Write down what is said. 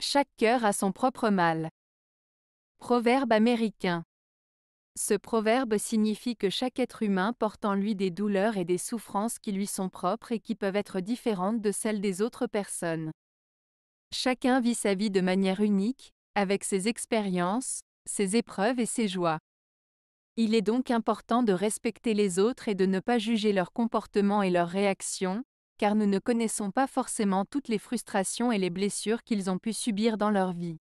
Chaque cœur a son propre mal. Proverbe américain. Ce proverbe signifie que chaque être humain porte en lui des douleurs et des souffrances qui lui sont propres et qui peuvent être différentes de celles des autres personnes. Chacun vit sa vie de manière unique, avec ses expériences, ses épreuves et ses joies. Il est donc important de respecter les autres et de ne pas juger leur comportement et leurs réactions, car nous ne connaissons pas forcément toutes les frustrations et les blessures qu'ils ont pu subir dans leur vie.